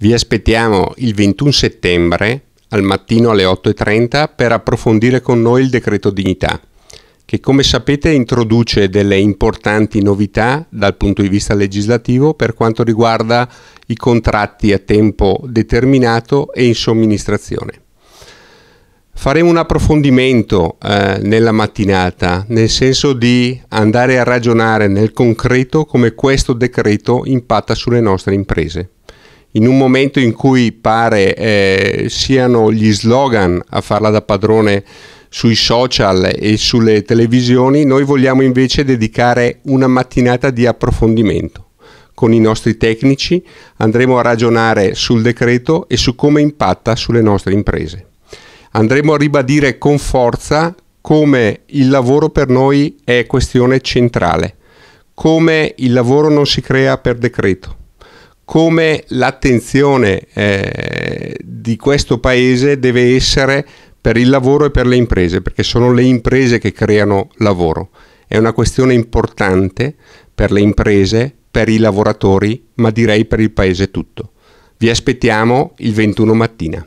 Vi aspettiamo il 21 settembre al mattino alle 8.30 per approfondire con noi il decreto dignità, che come sapete introduce delle importanti novità dal punto di vista legislativo per quanto riguarda i contratti a tempo determinato e in somministrazione. Faremo un approfondimento eh, nella mattinata, nel senso di andare a ragionare nel concreto come questo decreto impatta sulle nostre imprese in un momento in cui pare eh, siano gli slogan a farla da padrone sui social e sulle televisioni, noi vogliamo invece dedicare una mattinata di approfondimento. Con i nostri tecnici andremo a ragionare sul decreto e su come impatta sulle nostre imprese. Andremo a ribadire con forza come il lavoro per noi è questione centrale, come il lavoro non si crea per decreto, come l'attenzione eh, di questo paese deve essere per il lavoro e per le imprese, perché sono le imprese che creano lavoro. È una questione importante per le imprese, per i lavoratori, ma direi per il paese tutto. Vi aspettiamo il 21 mattina.